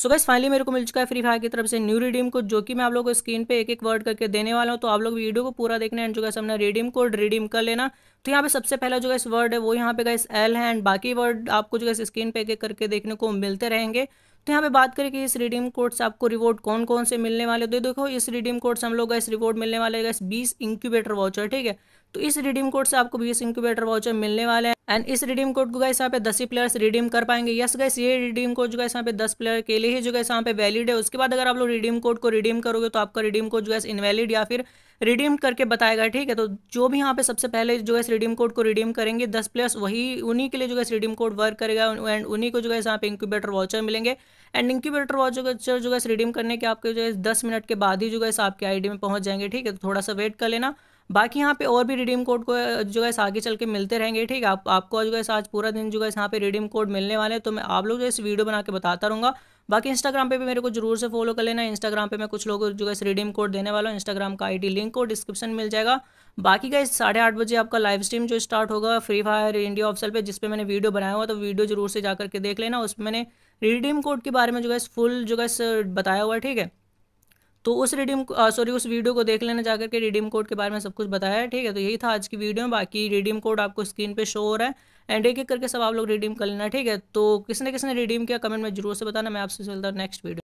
सो बस फाइनली मेरे को मिल चुका है फ्री फायर की तरफ से न्यू रिडीम कोड जो कि मैं आप लोगों को स्क्रीन पे एक एक वर्ड करके देने वाला हूँ तो आप लोग वीडियो को पूरा देखने एंड जो है अपना रिडीम कोड रिडीम कर लेना तो यहाँ पे सबसे पहला जो इस वर्ड है वो यहाँ पे गैस एल है एंड बाकी वर्ड आपको जो है स्क्रीन पे एक एक करके देखने को मिलते रहेंगे तो यहाँ पे बात करें कि इस रिडीम कोड से आपको रिवॉर्ड कौन कौन से मिलने वाले तो देखो इस रिडीम कोड से हम लोग इस रिवॉर्ड मिलने वाले गैस बीस इंक्यूबेटर वाउचर ठीक है तो इस रिडीम कोड से आपको बीस इंक्यूबेटर वाउचर मिलने वाले हैं एंड इस रिडीम कोड को गए यहाँ पे दस ही प्लेयर्स रिडीम कर पाएंगे यस गैस ये रिडीम कोड जो है यहाँ पे दस प्लेयर के लिए ही जो है यहाँ पे वैलिड है उसके बाद अगर आप लोग रिडीम कोड को रिडीम करोगे तो आपका रिडीम कोड जो है इनवैलिड या फिर रिडीम करके बताएगा ठीक है तो जो भी यहाँ पे सबसे पहले जो है रिडीम कोड को रिडीम करेंगे दस प्लेयर्स वही उन्हीं के लिए जो है रिडीम कोड वर्क करेगा एंड उन्हीं को जो है यहाँ पे इंक्यूबेटर वाउचर मिलेंगे एंड इंक्यूबेटर वाउचर जो है रिडीम करने के आपके जो है दस मिनट के बाद ही जो है आपके आई में पहुंच जाएंगे ठीक है तो थोड़ा सा वेट कर लेना बाकी यहाँ पे और भी रिडीम कोड को जो है आगे चल के मिलते रहेंगे ठीक है आप, आपको जो है आज पूरा दिन जो है यहाँ पे रिडीम कोड मिलने वाले हैं तो मैं आप लोग जो इस वीडियो बना के बताता रहूँगा बाकी इंस्टाग्राम पे भी मेरे को जरूर से फॉलो कर लेना इंस्टाग्राम पे मैं कुछ लोगों जो है रिडीम कोड देने वाला हूँ इंस्टाग्राम का आई लिंक को डिस्क्रिप्शन मिल जाएगा बाकी का साढ़े आठ बजे आपका लाइव स्ट्रीम जो स्टार्ट होगा फ्री फायर इंडिया ऑफिसल पे जिसपे मैंने वीडियो बनाया हुआ तो वीडियो जरूर से जा करके देख लेना उसमें मैंने रिडीम कोड के बारे में जो है फुल जो है बताया हुआ है ठीक है तो उस रिडीम सॉरी उस वीडियो को देख लेना जाकर के रिडीम कोड के बारे में सब कुछ बताया है ठीक है तो यही था आज की वीडियो में बाकी रिडीम कोड आपको स्क्रीन पे शो हो रहा है एंड एक एक करके सब आप लोग रिडीम कर लेना ठीक है तो किसने किसने रिडीम किया कमेंट में जरूर से बताना मैं आपसे चलता हूँ नेक्स्ट वीडियो